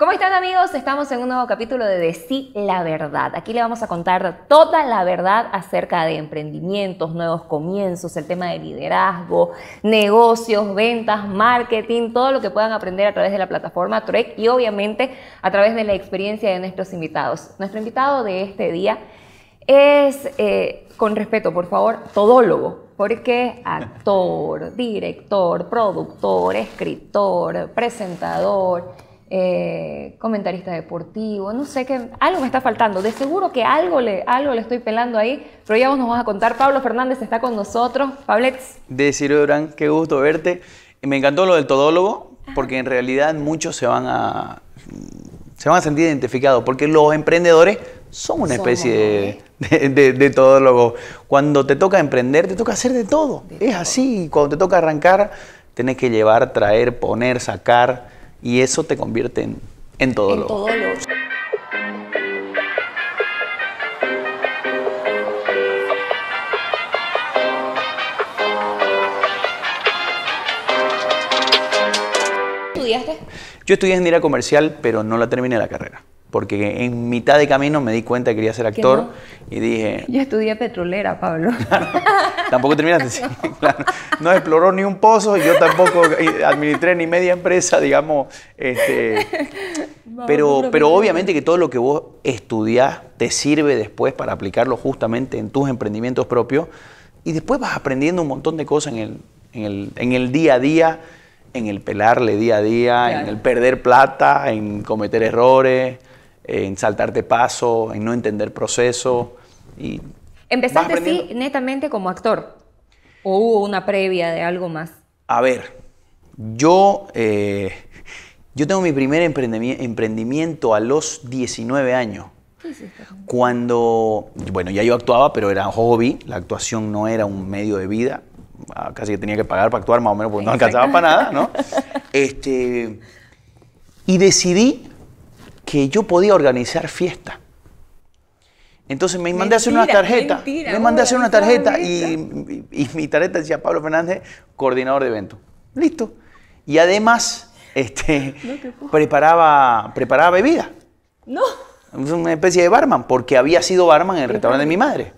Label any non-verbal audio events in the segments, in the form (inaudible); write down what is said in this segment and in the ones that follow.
¿Cómo están amigos? Estamos en un nuevo capítulo de Decí la verdad. Aquí le vamos a contar toda la verdad acerca de emprendimientos, nuevos comienzos, el tema de liderazgo, negocios, ventas, marketing, todo lo que puedan aprender a través de la plataforma Trek y obviamente a través de la experiencia de nuestros invitados. Nuestro invitado de este día es, eh, con respeto, por favor, todólogo porque actor, (laughs) director, productor, escritor, presentador eh, comentarista deportivo, no sé qué, algo me está faltando, de seguro que algo le, algo le estoy pelando ahí, pero ya vos nos vas a contar, Pablo Fernández está con nosotros, Pablex. De Ciro Durán, qué gusto verte, me encantó lo del todólogo, porque en realidad muchos se van a, se van a sentir identificados, porque los emprendedores son una especie de, de, todólogo. Cuando te toca emprender, te toca hacer de todo, es así, cuando te toca arrancar, tenés que llevar, traer, poner, sacar y eso te convierte en, en todo lo. ¿Estudiaste? Yo estudié en ingeniería comercial, pero no la terminé la carrera porque en mitad de camino me di cuenta que quería ser actor y dije... Yo estudié petrolera, Pablo. (laughs) tampoco terminaste, (laughs) no. No exploró ni un pozo, y yo tampoco administré ni media empresa, digamos. Este, pero, pero obviamente que todo lo que vos estudiás te sirve después para aplicarlo justamente en tus emprendimientos propios y después vas aprendiendo un montón de cosas en el, día a día, en el pelarle día a día, en el perder plata, en cometer errores en saltarte paso, en no entender proceso. Y ¿Empezaste así netamente como actor? ¿O hubo una previa de algo más? A ver, yo, eh, yo tengo mi primer emprendimiento a los 19 años. Cuando, bueno, ya yo actuaba, pero era hobby, la actuación no era un medio de vida, ah, casi que tenía que pagar para actuar más o menos porque no alcanzaba para nada, ¿no? Este, y decidí que yo podía organizar fiesta. Entonces me mandé a hacer una tarjeta. me mandé a hacer una tarjeta y, mi tarjeta decía Pablo Fernández, coordinador de eventos. Listo. Y además este, (laughs) preparaba, preparaba bebida. No. Una especie de barman, porque había sido barman en el restaurante de mi madre.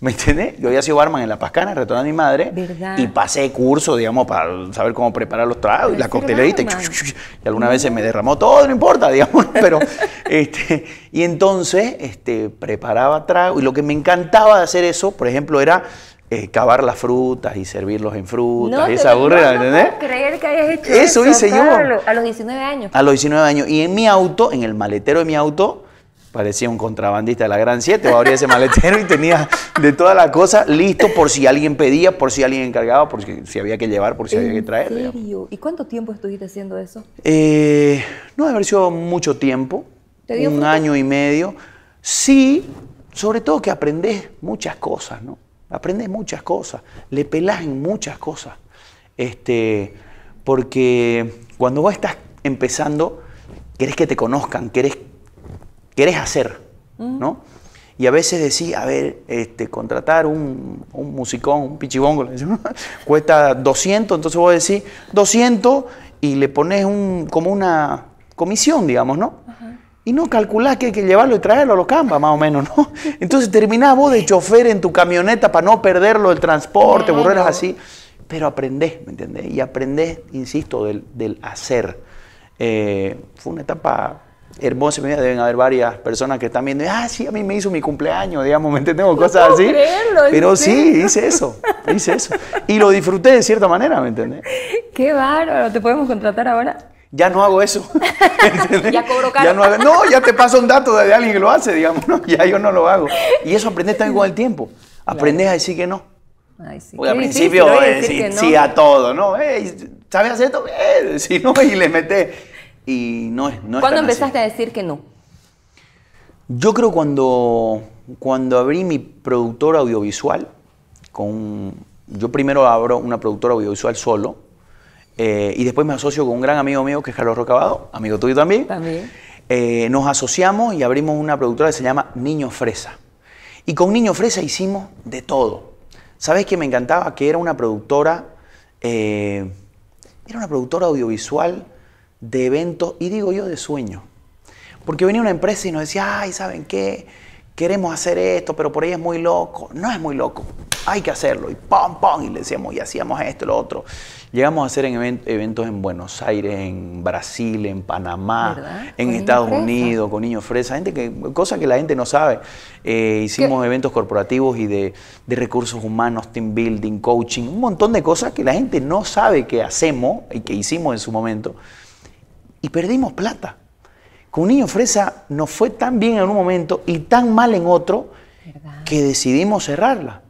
¿Me entiendes? Yo había sido barman en La Pascana, Retorno a mi madre. Y pasé curso, digamos, para saber cómo preparar los tragos y la coctelerita. Y, alguna vez se me derramó todo, no importa, (laughs) digamos. Pero, este, y entonces este, preparaba tragos. Y lo que me encantaba de hacer eso, por ejemplo, era eh, cavar las frutas y servirlos en frutas. y esa burra, no, ¿entendés? creer que hayas hecho eso. Eso hice yo. A los 19 años. A los 19 años. Y en mi auto, en el maletero de mi auto, parecía un contrabandista de la Gran 7, abría ese maletero y tenía de toda la cosa listo por si alguien pedía, por si alguien encargaba, por si, había que llevar, por si había que traer. ¿Y cuánto tiempo estuviste haciendo eso? Eh, no debe haber sido mucho tiempo, un año y medio. Sí, sobre todo que aprendes muchas cosas, ¿no? Aprendes muchas cosas, le pelas en muchas cosas. Este, porque cuando vos estás empezando, querés que te conozcan, querés querés hacer, ¿no? Y a veces decís, a ver, este, contratar un, musicón, un pichibongo, (laughs) cuesta 200, entonces vos decís 200 y le pones un, como una comisión, digamos, ¿no? Y no calculás que hay que llevarlo y traerlo a los campos, más o menos, ¿no? (laughs) Entonces terminás vos de chofer en tu camioneta para no perderlo el transporte, burreras así. Pero aprendés, ¿me entendés? Y aprendés, insisto, del, hacer. Eh, fue una etapa hermosa mi deben haber varias personas que están viendo, ah, sí, a mí me hizo mi cumpleaños, digamos, ¿me entendemos? Cosas así. Pero sí, hice eso, hice eso. Y lo disfruté de cierta manera, ¿me entendés? Qué bárbaro, ¿te podemos contratar ahora? Ya no hago eso. (laughs) ya cobro caro. Ya no, ya te paso un dato de alguien que lo hace, digamos, ¿no? ya yo no lo hago. Y eso aprendes también con el tiempo. Aprendes a decir que no. Ay, sí. al principio eh, sí, a todo, ¿no? ¿Sabes hacer esto? si no, y le metes. Y no es... ¿Cuándo empezaste a decir que no? Yo creo cuando, cuando abrí mi productora audiovisual, con, yo primero abro una productora audiovisual solo, eh, y después me asocio con un gran amigo mío que es Carlos Rocabado, amigo tuyo también. También. Eh, nos asociamos y abrimos una productora que se llama Niño Fresa. Y con Niño Fresa hicimos de todo. ¿Sabes qué me encantaba? Que era una productora, eh, era una productora audiovisual de eventos, y digo yo de sueños. Porque venía una empresa y nos decía, ay, ¿saben qué? Queremos hacer esto, pero por ahí es muy loco. No es muy loco, hay que hacerlo. Y pam, pom y le decíamos, y hacíamos esto, lo otro. Llegamos a hacer eventos en Buenos Aires, en Brasil, en Panamá, en Estados Unidos, con niños Fresa, gente que, cosa que la gente no sabe. Eh, hicimos eventos corporativos y de, de, recursos humanos, team building, coaching, un montón de cosas que la gente no sabe que hacemos y que hicimos en su momento y perdimos plata. Con niño fresa nos fue tan bien en un momento y tan mal en otro que decidimos cerrarla.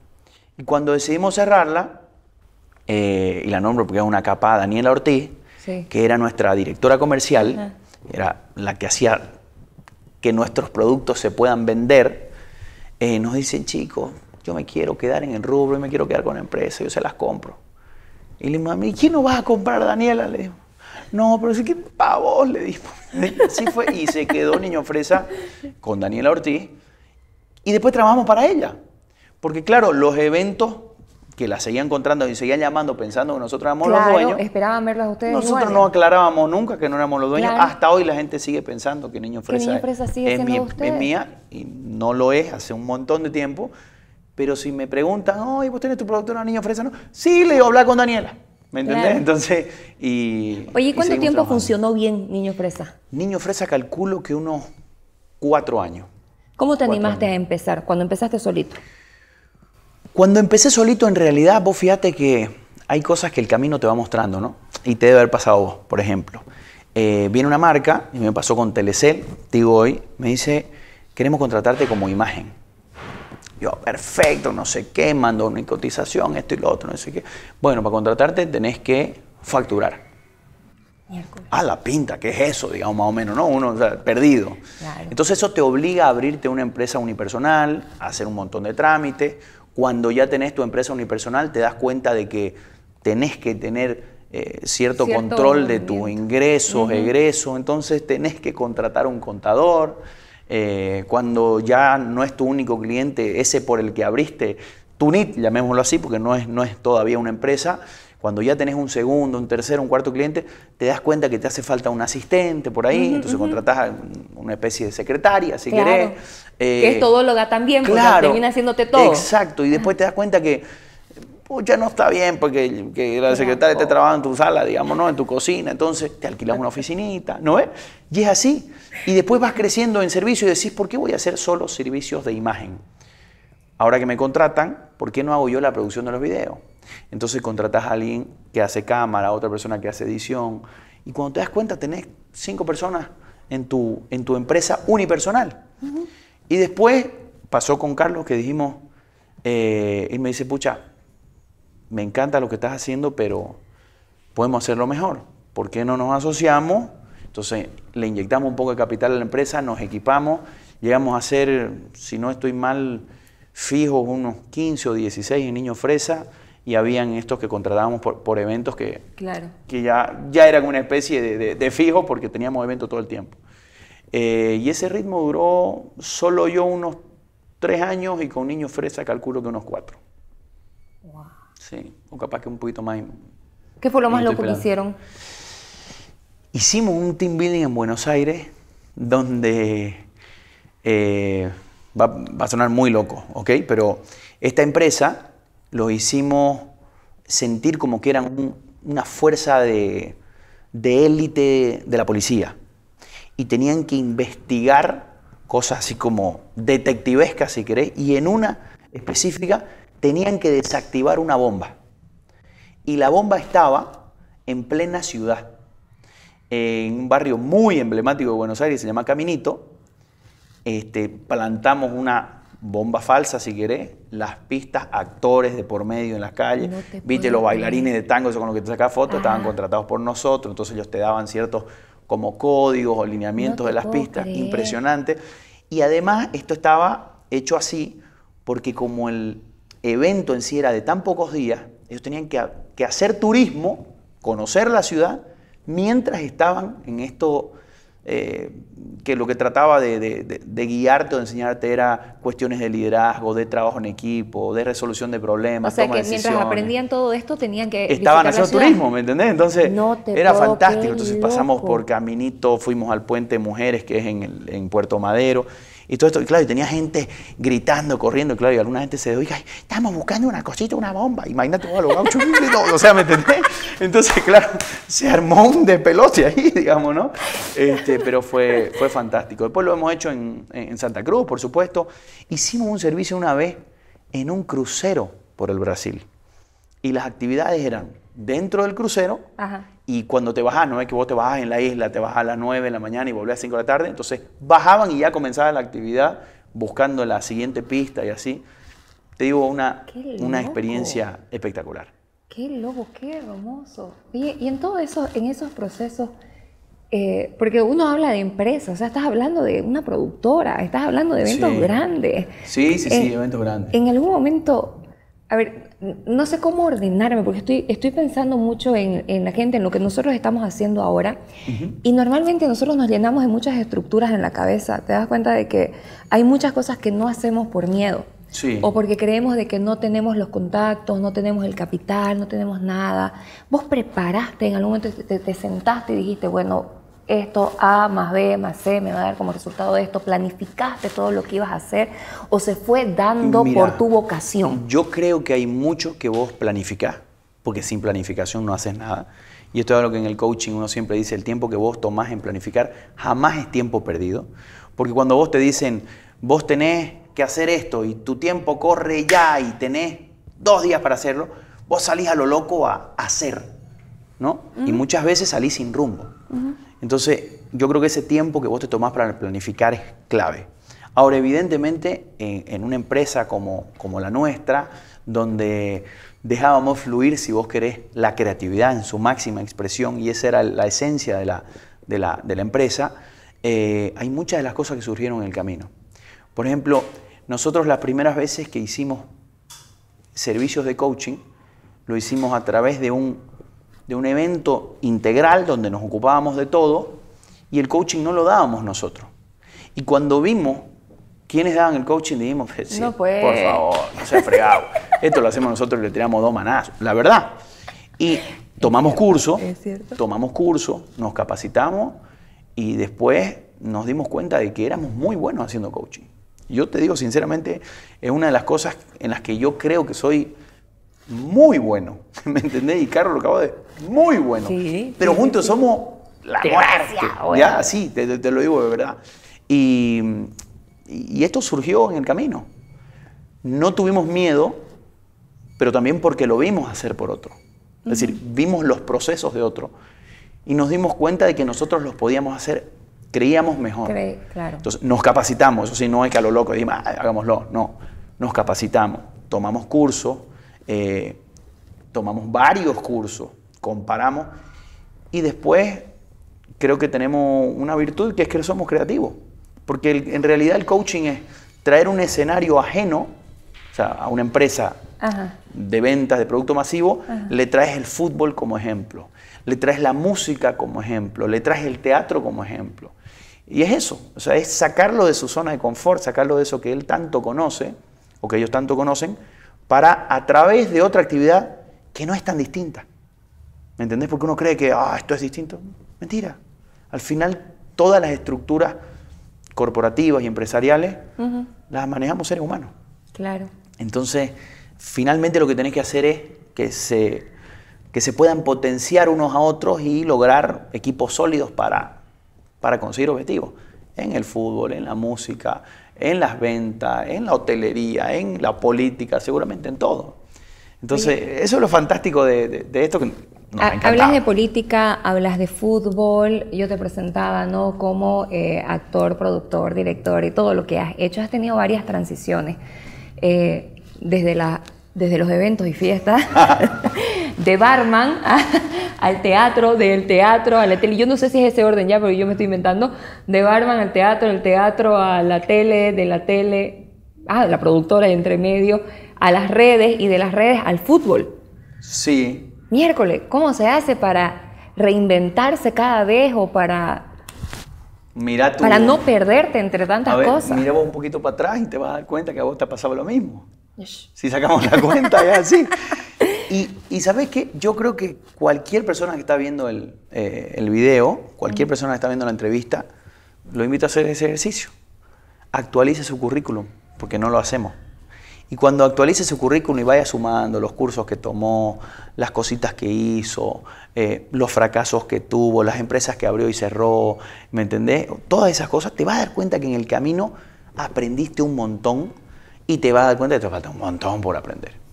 Y cuando decidimos cerrarla, eh, y la nombro porque es una capa, Daniela Ortiz, que era nuestra directora comercial, era la que hacía que nuestros productos se puedan vender, eh, nos dicen, chicos, yo me quiero quedar en el rubro, y me quiero quedar con la empresa, yo se las compro. Y le digo, mami, ¿quién no va a comprar, Daniela? Le digo, no, pero sí que pavos vos le dijo. Así (laughs) fue y se quedó Niño Fresa con Daniela Ortiz y después trabajamos para ella. Porque claro, los eventos que la seguían encontrando y seguían llamando pensando que nosotros éramos los dueños. esperaban verlas ustedes Nosotros no aclarábamos nunca que no éramos los dueños. Hasta hoy la gente sigue pensando que Niño Fresa, es, es, mía y no lo es hace un montón de tiempo. Pero si me preguntan, ¡oy! vos tenés tu productora Niño Fresa, no. Sí, le digo, con Daniela. ¿Me entendés? Entonces, y... Oye, ¿cuánto tiempo funcionó bien Niño Fresa? Niño Fresa calculo que unos cuatro años. ¿Cómo te animaste a empezar cuando empezaste solito? Cuando empecé solito, en realidad, vos fíjate que hay cosas que el camino te va mostrando, ¿no? Y te debe haber pasado vos, por ejemplo. Eh, viene una marca, y me pasó con Telecel, digo hoy, me dice, queremos contratarte como imagen. Yo, perfecto, no sé qué, mando una cotización, esto y lo otro, no sé qué. Bueno, para contratarte tenés que facturar. A ah, la pinta, ¿qué es eso? Digamos, más o menos, ¿no? Uno, perdido. Entonces eso te obliga a abrirte una empresa unipersonal, a hacer un montón de trámites. Cuando ya tenés tu empresa unipersonal, te das cuenta de que tenés que tener eh, cierto, control de tus ingresos, egreso. egresos. Entonces tenés que contratar un contador eh, cuando ya no es tu único cliente, ese por el que abriste tu NIT, llamémoslo así, porque no es, no es todavía una empresa, cuando ya tenés un segundo, un tercero, un cuarto cliente, te das cuenta que te hace falta un asistente por ahí, entonces contratás a una especie de secretaria, si querés. que es eh, todóloga también, porque termina haciéndote todo. Exacto, y después te das cuenta que ya no está bien porque la secretaria te trabaja en tu sala, digamos, En tu cocina, entonces te alquilas una oficinita, ¿no ves? Y es así. Y después vas creciendo en servicio y decís, ¿por qué voy a hacer solo servicios de imagen? Ahora que me contratan, ¿por qué no hago yo la producción de los videos? Entonces contratas a alguien que hace cámara, a otra persona que hace edición. Y cuando te das cuenta, tenés cinco personas en tu, en tu empresa unipersonal. Y después pasó con Carlos que dijimos, y eh, él me dice, pucha, me encanta lo que estás haciendo, pero podemos hacerlo mejor. ¿Por qué no nos asociamos entonces le inyectamos un poco de capital a la empresa, nos equipamos, llegamos a ser, si no estoy mal, fijos unos 15 o 16 en Niño Fresa y habían estos que contratábamos por, eventos que, que ya, ya eran una especie de, de, porque teníamos eventos todo el tiempo. Eh, y ese ritmo duró solo yo unos tres años y con Niño Fresa calculo que unos cuatro. Wow. Sí, o capaz que un poquito más. ¿Qué fue lo más loco que hicieron? Hicimos un team building en Buenos Aires donde eh, va, a sonar muy loco, ¿ok? Pero esta empresa lo hicimos sentir como que eran una fuerza de, de élite de la policía y tenían que investigar cosas así como detectivescas, si querés, y en una específica tenían que desactivar una bomba. Y la bomba estaba en plena ciudad en un barrio muy emblemático de Buenos Aires, se llama Caminito. Este, plantamos una bomba falsa, si querés, las pistas, actores de por medio en las calles. Viste, los bailarines de tango, con los que te saca fotos, estaban contratados por nosotros, entonces ellos te daban ciertos como códigos o lineamientos de las pistas, impresionante. Y además esto estaba hecho así porque como el evento en sí era de tan pocos días, ellos tenían que hacer turismo, conocer la ciudad, mientras estaban en esto eh, que lo que trataba de, guiarte o de enseñarte era cuestiones de liderazgo, de trabajo en equipo, de resolución de problemas. O sea que mientras aprendían todo esto tenían que... Estaban haciendo turismo, ¿me entendés? Entonces era fantástico. Entonces pasamos por Caminito, fuimos al puente Mujeres, que es en Puerto Madero, y todo esto, claro, y tenía gente gritando, corriendo, claro, y alguna gente se dijo, oiga, estamos buscando una cosita, una bomba. Imagínate todo los o sea, ¿me entendés? Entonces, claro, se armó un despelote ahí, (laughs) digamos, ¿no? Este, pero fue, fue fantástico. Después lo hemos hecho en Santa Cruz, por supuesto. Hicimos un servicio una vez en un crucero por el Brasil. Y las actividades eran dentro del crucero y cuando te bajas, no es que vos te bajas en la isla, te bajas a las 9 de la mañana y volvés a las 5 de la tarde, entonces bajaban y ya comenzaba la actividad buscando la siguiente pista y así. Te digo, una, una experiencia espectacular. Qué loco, qué hermoso. Y, en todos esos, en esos procesos, eh, porque uno habla de empresas, o sea, estás hablando de una productora, estás hablando de eventos grandes. Sí, sí, sí, eh, eventos grandes. En algún momento, a ver, no sé cómo ordenarme, porque estoy, estoy pensando mucho en, la gente, en lo que nosotros estamos haciendo ahora. Y normalmente nosotros nos llenamos de muchas estructuras en la cabeza. Te das cuenta de que hay muchas cosas que no hacemos por miedo. O porque creemos de que no tenemos los contactos, no tenemos el capital, no tenemos nada. Vos preparaste, en algún momento te sentaste y dijiste, bueno, esto A más B más C me va a dar como resultado de esto? ¿Planificaste todo lo que ibas a hacer o se fue dando por tu vocación? Yo creo que hay mucho que vos planificás, porque sin planificación no haces nada. Y esto es algo que en el coaching uno siempre dice, el tiempo que vos tomás en planificar jamás es tiempo perdido. Porque cuando vos te dicen, vos tenés que hacer esto y tu tiempo corre ya y tenés dos días para hacerlo, vos salís a lo loco a hacer, ¿no? Y muchas veces salís sin rumbo. Entonces, yo creo que ese tiempo que vos te tomás para planificar es clave. Ahora, evidentemente, en, una empresa como, como la nuestra, donde dejábamos fluir, si vos querés, la creatividad en su máxima expresión, y esa era la esencia de la, de la, empresa, eh, hay muchas de las cosas que surgieron en el camino. Por ejemplo, nosotros las primeras veces que hicimos servicios de coaching, lo hicimos a través de un de un evento integral donde nos ocupábamos de todo y el coaching no lo dábamos nosotros. Y cuando vimos quiénes daban el coaching, dijimos, por pues". favor, no se fregado. (laughs) Esto lo hacemos nosotros y le tiramos dos manazos, la verdad. Y tomamos curso, tomamos curso, nos capacitamos y después nos dimos cuenta de que éramos muy buenos haciendo coaching. Yo te digo sinceramente, es una de las cosas en las que yo creo que soy muy bueno. (laughs) ¿Me entendés? Y Carlos lo acabo de. Muy bueno. Pero juntos somos la Ya, sí, te, lo digo de verdad. Y, esto surgió en el camino. No tuvimos miedo, pero también porque lo vimos hacer por otro. Es decir, vimos los procesos de otro y nos dimos cuenta de que nosotros los podíamos hacer, creíamos mejor. claro. Entonces, nos capacitamos, eso sí, no es que a lo loco, digamos, ah, hagámoslo, no. Nos capacitamos, tomamos cursos, eh, tomamos varios cursos, comparamos y después creo que tenemos una virtud que es que somos creativos, porque en realidad el coaching es traer un escenario ajeno, o sea, a una empresa de ventas de producto masivo, le traes el fútbol como ejemplo, le traes la música como ejemplo, le traes el teatro como ejemplo. Y es eso, o sea, es sacarlo de su zona de confort, sacarlo de eso que él tanto conoce o que ellos tanto conocen para a través de otra actividad que no es tan distinta. ¿Me entendés? Porque uno cree que ah, esto es distinto. Mentira. Al final, todas las estructuras corporativas y empresariales las manejamos seres humanos. Claro. Entonces, finalmente lo que tenés que hacer es que se, que se puedan potenciar unos a otros y lograr equipos sólidos para, para conseguir objetivos en el fútbol, en la música, en las ventas, en la hotelería, en la política, seguramente en todo. Entonces, eso es lo fantástico de, esto que nos Hablas de política, hablas de fútbol, yo te presentaba, ¿no? Como eh, actor, productor, director y todo lo que has hecho, has tenido varias transiciones, eh, desde los eventos y fiestas (laughs) de barman (laughs) al teatro, del teatro a la tele. Yo no sé si es ese orden ya, pero yo me estoy inventando. De barman al teatro, del teatro a la tele, de la tele a ah, la productora de entre medio, a las redes y de las redes al fútbol. Sí. Miércoles, ¿cómo se hace para reinventarse cada vez o para Mira Para no perderte entre tantas cosas. Mira vos un poquito para atrás y te vas a dar cuenta que a vos te ha pasado lo mismo. Si sacamos la cuenta, es así. (laughs) Y, ¿sabes qué? Yo creo que cualquier persona que está viendo el, eh, video, cualquier persona que está viendo la entrevista, lo invito a hacer ese ejercicio. Actualice su currículum, porque no lo hacemos. Y cuando actualice su currículum y vaya sumando los cursos que tomó, las cositas que hizo, eh, los fracasos que tuvo, las empresas que abrió y cerró, ¿me entendés? Todas esas cosas, te vas a dar cuenta que en el camino aprendiste un montón y te va a dar cuenta que te falta un montón por aprender.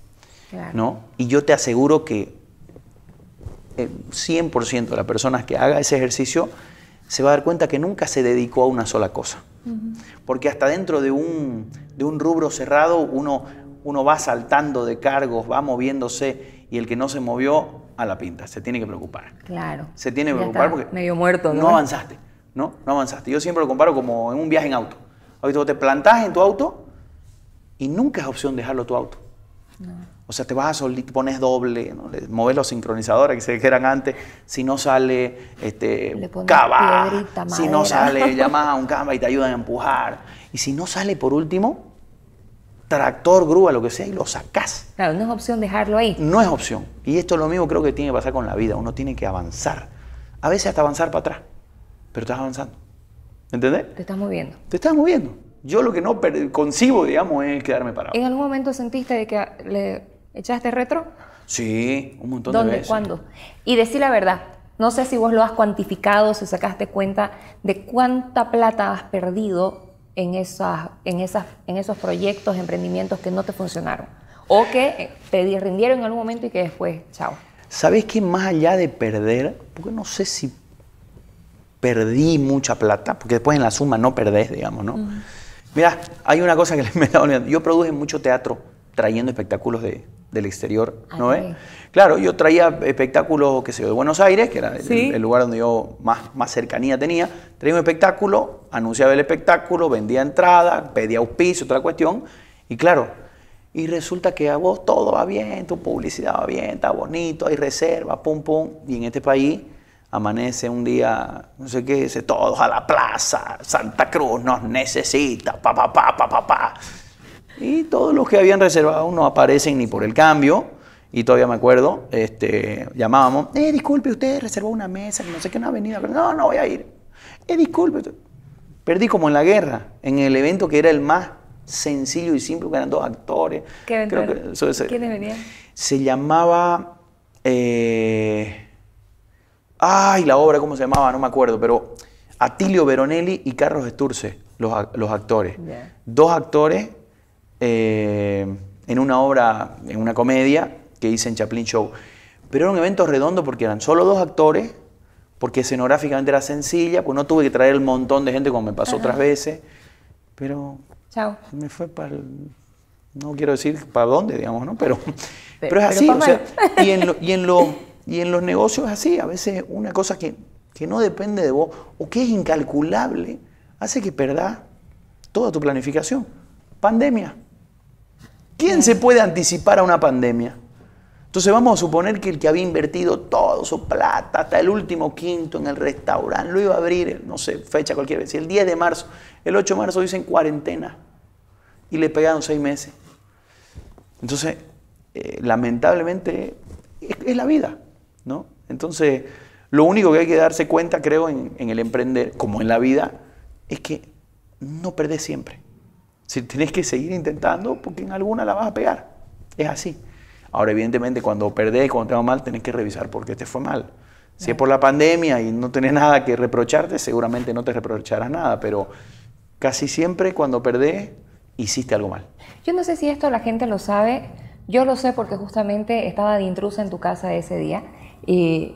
¿no? Y yo te aseguro que el eh, 100% de las personas que haga ese ejercicio se va a dar cuenta que nunca se dedicó a una sola cosa. Porque hasta dentro de un, rubro cerrado uno, uno va saltando de cargos, va moviéndose y el que no se movió a la pinta, se tiene que preocupar. Claro. Se tiene que preocupar porque medio muerto, ¿no? avanzaste, ¿no? No avanzaste. Yo siempre lo comparo como en un viaje en auto. Ahorita te plantás en tu auto y nunca es opción dejarlo tu auto. No. O sea, te vas a te pones doble, Le mueves los sincronizadores que se dijeran antes. Si no sale este, cava, si no sale, (laughs) llamas a un cama y te ayudan a empujar. Y si no sale, por último, tractor, grúa, lo que sea, y lo sacás. Claro, no es opción dejarlo ahí. No es opción. Y esto es lo mismo creo que tiene que pasar con la vida. Uno tiene que avanzar. A veces hasta avanzar para atrás, pero estás avanzando. ¿Entendés? Te estás moviendo. Te estás moviendo. Yo lo que no concibo, digamos, es quedarme parado. ¿En algún momento sentiste que le ¿Echaste retro? Sí, un montón de veces. ¿Dónde? ¿Cuándo? Y decir la verdad, no sé si vos lo has cuantificado, si sacaste cuenta de cuánta plata has perdido en, esas, en, esas, en esos proyectos, emprendimientos que no te funcionaron o que eh, te rindieron en algún momento y que después, chao. ¿Sabes qué? más allá de perder, porque no sé si perdí mucha plata, porque después en la suma no perdés, digamos, ¿no? Mira, hay una cosa que (laughs) me da olvidando. Yo produje mucho teatro trayendo espectáculos de, del exterior, ¿no es Claro, yo traía espectáculos, que sé yo, de Buenos Aires, que era el, lugar donde yo más, más cercanía tenía. Traía un espectáculo, anunciaba el espectáculo, vendía entrada, pedía auspicio, otra cuestión. Y claro, y resulta que a vos todo va bien, tu publicidad va bien, está bonito, hay reserva, pum, pum. Y en este país amanece un día, no sé qué, dice, todos a la plaza, Santa Cruz nos necesita, pa, pa, pa, pa, pa, pa. Y todos los que habían reservado no aparecen ni por el cambio. Y todavía me acuerdo, este, llamábamos, eh, disculpe, usted reservó una mesa, no sé qué, no ha venido No, no voy a ir. Eh, disculpe. Perdí como en la guerra, en el evento que era el más sencillo y simple, que eran dos actores. ¿Qué evento? Creo ¿Quiénes venían? Se llamaba... Eh, ay, la obra, ¿cómo se llamaba? No me acuerdo, pero Atilio Veronelli y Carlos Esturce, los, actores. Dos actores eh, en una obra, en una comedia que hice en Chaplin Show. Pero era un evento redondo porque eran solo dos actores, porque escenográficamente era sencilla, pues no tuve que traer el montón de gente como me pasó otras veces. Pero Chao. me fue para no quiero decir para dónde, digamos, ¿no? Pero, pero, (laughs) es así. y, en y, en (laughs) y en los negocios es así. A veces una cosa que, que no depende de vos o que es incalculable hace que perdás toda tu planificación. Pandemia. ¿Quién se puede anticipar a una pandemia? Entonces vamos a suponer que el que había invertido todo su plata, hasta el último quinto en el restaurante, lo iba a abrir, no sé, fecha cualquier vez, el 10 de marzo, el 8 de marzo dicen cuarentena y le pegaron seis meses. Entonces, eh, lamentablemente, es, la vida, ¿no? Entonces, lo único que hay que darse cuenta, creo, en, en el emprender, como en la vida, es que no perdés siempre. Si tienes que seguir intentando, porque en alguna la vas a pegar. Es así. Ahora, evidentemente, cuando perdés, cuando te va mal, tenés que revisar por qué te fue mal. Si es por la pandemia y no tenés nada que reprocharte, seguramente no te reprocharás nada, pero casi siempre cuando perdés, hiciste algo mal. Yo no sé si esto la gente lo sabe, yo lo sé porque justamente estaba de intrusa en tu casa ese día y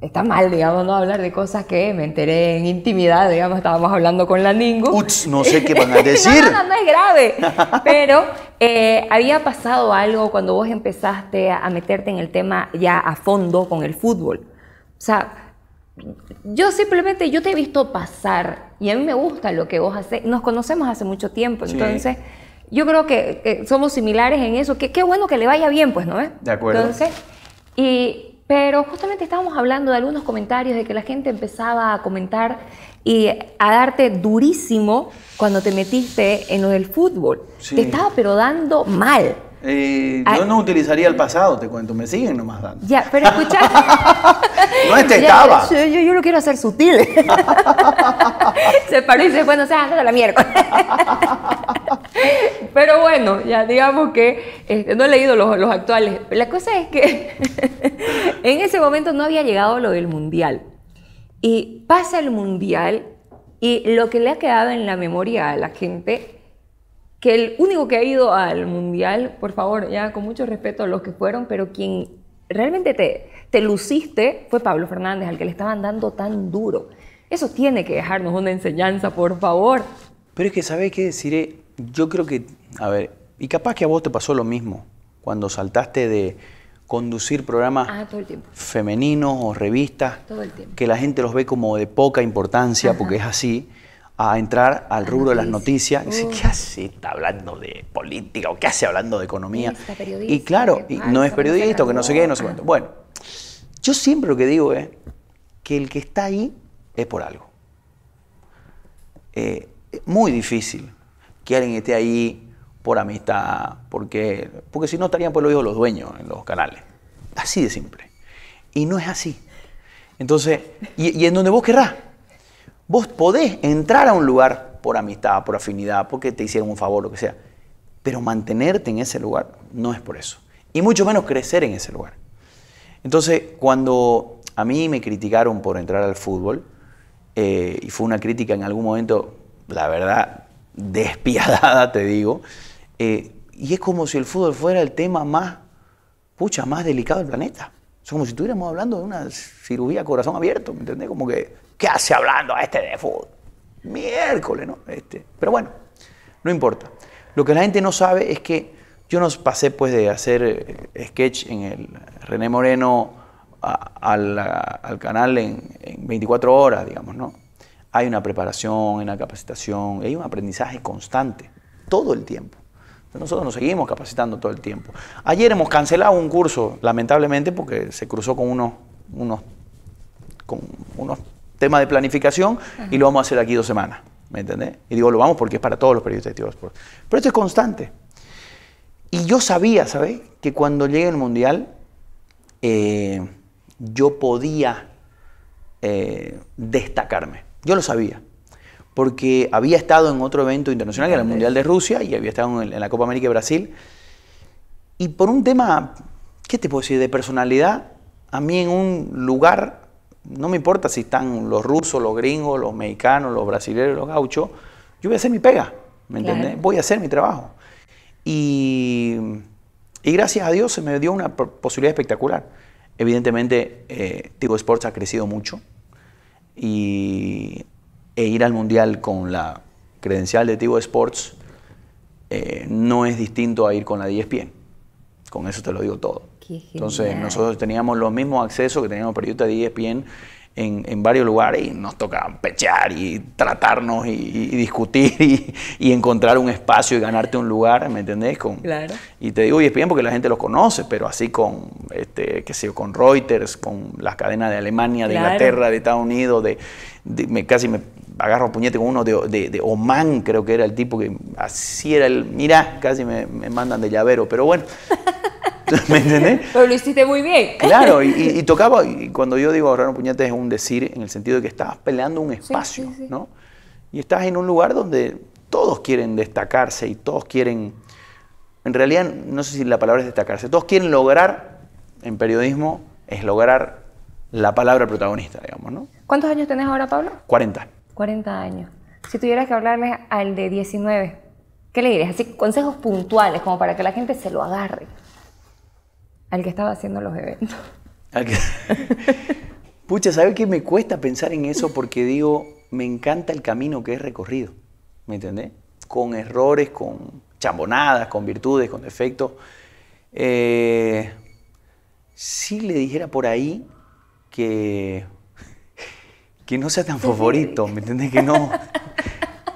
está mal, digamos, no hablar de cosas que me enteré en intimidad, digamos, estábamos hablando con la Ningo. Uts, no sé qué van a (laughs) decir. no, no, no, es grave. (laughs) Pero eh, había pasado algo cuando vos empezaste a meterte en el tema ya a fondo con el fútbol. O sea, yo simplemente, yo te he visto pasar y a mí me gusta lo que vos haces. Nos conocemos hace mucho tiempo, entonces yo creo que, somos similares en eso. qué bueno que le vaya bien, pues, ¿no? De acuerdo. Entonces, y pero justamente estábamos hablando de algunos comentarios, de que la gente empezaba a comentar y a darte durísimo cuando te metiste en lo del fútbol. Te estaba pero dando mal. Eh, yo no utilizaría el pasado, te cuento, me siguen nomás dando. Ya, pero escucha. (laughs) no este estaba. Yo, lo quiero hacer sutil. (laughs) se paró y se bueno, sea, anda la mierda. (laughs) Pero bueno, ya digamos que este, no he leído los, actuales. La cosa es que (laughs) en ese momento no había llegado lo del mundial. Y pasa el mundial y lo que le ha quedado en la memoria a la gente, que el único que ha ido al mundial, por favor, ya con mucho respeto a los que fueron, pero quien realmente te, te luciste fue Pablo Fernández, al que le estaban dando tan duro. Eso tiene que dejarnos una enseñanza, por favor. Pero es que, ¿sabes qué? Deciré, yo creo que, a ver, y capaz que a vos te pasó lo mismo cuando saltaste de conducir programas ah, femeninos o revistas que la gente los ve como de poca importancia porque es así a entrar al rubro de las noticias. y Dice, ¿qué hace? ¿Está hablando de política o qué hace hablando de economía? Y claro, no es periodista, que no sé qué, no sé cuánto. Bueno, yo siempre lo que digo es que el que está ahí es por algo. Eh, muy difícil que alguien esté ahí por amistad, porque, porque si no estarían por los hijos los dueños en los canales. Así de simple. Y no es así. Entonces, y, en donde vos querrás. Vos podés entrar a un lugar por amistad, por afinidad, porque te hicieron un favor, lo que sea. Pero mantenerte en ese lugar no es por eso. Y mucho menos crecer en ese lugar. Entonces, cuando a mí me criticaron por entrar al fútbol, eh, y fue una crítica en algún momento, la verdad, despiadada, te digo. Eh, y es como si el fútbol fuera el tema más, pucha, más delicado del planeta. Es como si estuviéramos hablando de una cirugía corazón abierto, ¿me entendés? Como que, ¿qué hace hablando este de fútbol? Miércoles, ¿no? Este, pero bueno, no importa. Lo que la gente no sabe es que yo nos pasé pues de hacer eh, sketch en el René Moreno al canal en 24 horas, digamos, ¿no? hay una preparación, hay una capacitación, hay un aprendizaje constante, todo el tiempo. Nosotros nos seguimos capacitando todo el tiempo. Ayer hemos cancelado un curso, lamentablemente, porque se cruzó con unos, unos, con unos temas de planificación y lo vamos a hacer aquí dos semanas. ¿Me entendés? Y digo, lo vamos porque es para todos los periodistas de Pero esto es constante. Y yo sabía, ¿sabes? Que cuando llegue el Mundial, eh, yo podía eh, destacarme. Yo lo sabía, porque había estado en otro evento internacional, que era el Mundial de Rusia, y había estado en la Copa América de Brasil. Y por un tema, ¿qué te puedo decir? De personalidad, a mí en un lugar, no me importa si están los rusos, los gringos, los mexicanos, los brasileños, los gauchos, yo voy a hacer mi pega, ¿me entiendes? Voy a hacer mi trabajo. Y, gracias a Dios se me dio una posibilidad espectacular. Evidentemente, Tigo eh, Sports ha crecido mucho y, e ir al mundial con la credencial de Tivo Sports eh, no es distinto a ir con la 10 e pie. Con eso te lo digo todo. Entonces, nosotros teníamos los mismos accesos que teníamos periodistas de ESPN en, varios lugares y nos tocaba pechear y tratarnos y, discutir y, encontrar un espacio y ganarte un lugar, ¿me entendés? Con, Y te digo, y es bien porque la gente los conoce, pero así con, este, qué sé yo, con Reuters, con las cadenas de Alemania, de Inglaterra, de Estados Unidos, de, casi me agarro puñete con uno de, de, Oman, creo que era el tipo que así era el, mirá, casi me, me mandan de llavero, pero bueno. (laughs) ¿Me Pero lo hiciste muy bien. Claro, (laughs) y, tocaba, y cuando yo digo ahorrar un puñete es un decir en el sentido de que estabas peleando un espacio, ¿no? Y estás en un lugar donde todos quieren destacarse y todos quieren, en realidad no sé si la palabra es destacarse, todos quieren lograr, en periodismo es lograr la palabra protagonista, digamos, ¿no? ¿Cuántos años tenés ahora, Pablo? 40. 40 años. Si tuvieras que hablarme al de 19, ¿qué le dirías? Así, consejos puntuales, como para que la gente se lo agarre. Al que estaba haciendo los eventos. (laughs) (laughs) Pucha, ¿sabes qué? Me cuesta pensar en eso porque digo, me encanta el camino que he recorrido, ¿me entendés? Con errores, con chambonadas, con virtudes, con defectos. Eh, si le dijera por ahí que, que no sea tan favorito, ¿me entendés? Que no,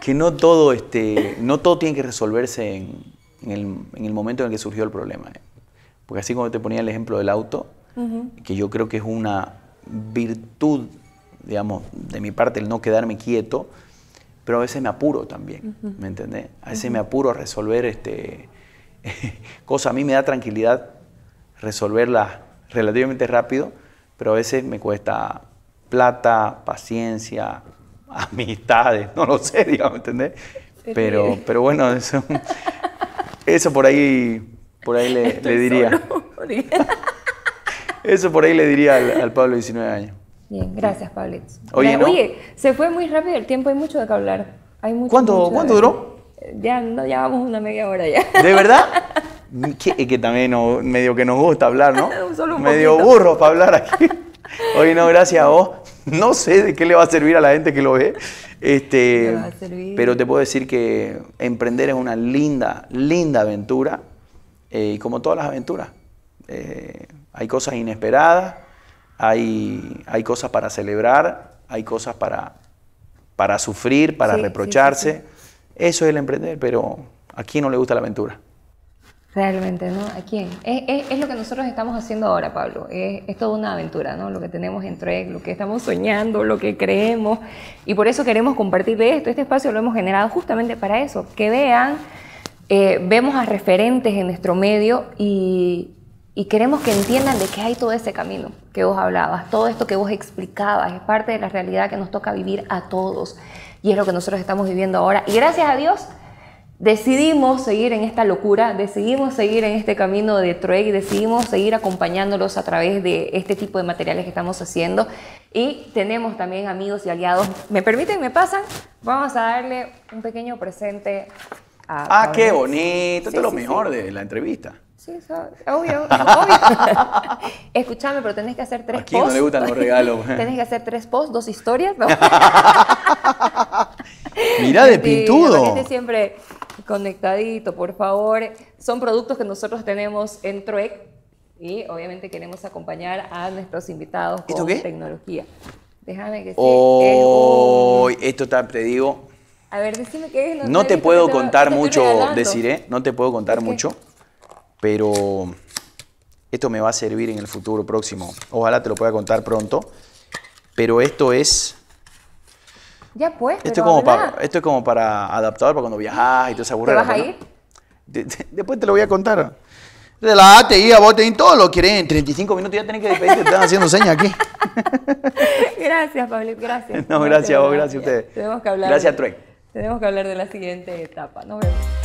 que no todo, este, no todo tiene que resolverse en, el, momento en el que surgió el problema. ¿eh? Porque así como te ponía el ejemplo del auto, que yo creo que es una virtud, digamos, de mi parte el no quedarme quieto, pero a veces me apuro también, ¿me entendés? A veces me apuro a resolver este, (laughs) cosas. A mí me da tranquilidad resolverlas relativamente rápido, pero a veces me cuesta plata, paciencia, (laughs) amistades, no lo sé, (laughs) digamos, ¿entendés? Pero, pero bueno, eso, eso por ahí por ahí le, (laughs) diría. Eso por ahí le diría al, Pablo de 19 años. Bien, gracias, Pablo. Oye, se fue muy rápido el tiempo, hay mucho de qué hablar. Hay mucho, ¿Cuánto, ¿cuánto duró? Eh, ya, vamos una media hora ya. (laughs) ¿De verdad? que, (laughs) mm, que también medio que nos gusta hablar, ¿no? Solo un medio burro para hablar aquí. Oye, no, gracias a vos. No sé de qué le va a servir a la gente que lo ve. Este, Pero te puedo decir que emprender es una linda, linda aventura. Eh, y como todas las aventuras, eh, hay cosas inesperadas, hay, hay cosas para celebrar, hay cosas para, para sufrir, para reprocharse. Eso es el emprender, pero ¿a quién no le gusta la aventura? Realmente, ¿no? ¿A quién? Es, es, lo que nosotros estamos haciendo ahora, Pablo. Es, es toda una aventura, ¿no? Lo que tenemos entre lo que estamos soñando, lo que creemos. Y por eso queremos compartir de esto. Este espacio lo hemos generado justamente para eso. Que vean eh, vemos a referentes en nuestro medio y, y queremos que entiendan de qué hay todo ese camino que vos hablabas, todo esto que vos explicabas, es parte de la realidad que nos toca vivir a todos y es lo que nosotros estamos viviendo ahora. Y gracias a Dios decidimos seguir en esta locura, decidimos seguir en este camino de y decidimos seguir acompañándolos a través de este tipo de materiales que estamos haciendo y tenemos también amigos y aliados. ¿Me permiten? ¿Me pasan? Vamos a darle un pequeño presente ah, qué bonito. Esto es lo mejor de la entrevista. Sí, eso, obvio, (laughs) obvio. (laughs) Escuchame, pero tenés que hacer tres posts. ¿A quién no le gustan los regalos? Eh? tenés que hacer tres posts, dos historias. (laughs) ¡Mirá Mira de pintudo. siempre conectadito, por favor. Son productos que nosotros tenemos en Truec. y obviamente queremos acompañar a nuestros invitados con qué? tecnología. Déjame que sí. Oh, Esto está, te digo, a ver, decime qué es lo No te puedo contar mucho, deciré, ¿eh? no te puedo contar mucho, pero esto me va a servir en el futuro próximo. Ojalá te lo pueda contar pronto, pero esto es... Ya pues, esto, es como para, esto es como para adaptador para cuando viajas y te se ¿Te vas a ir? después te lo voy a contar. Relájate, y a vos tenés todo lo quieren. En 35 minutos ya tenés que despedirte, están haciendo señas aquí. (laughs) gracias, Pablo, gracias. No, gracias, a vos, gracias a ustedes. Tenemos que hablar. Gracias, Troy. Tenemos que hablar de la siguiente etapa. Nos vemos.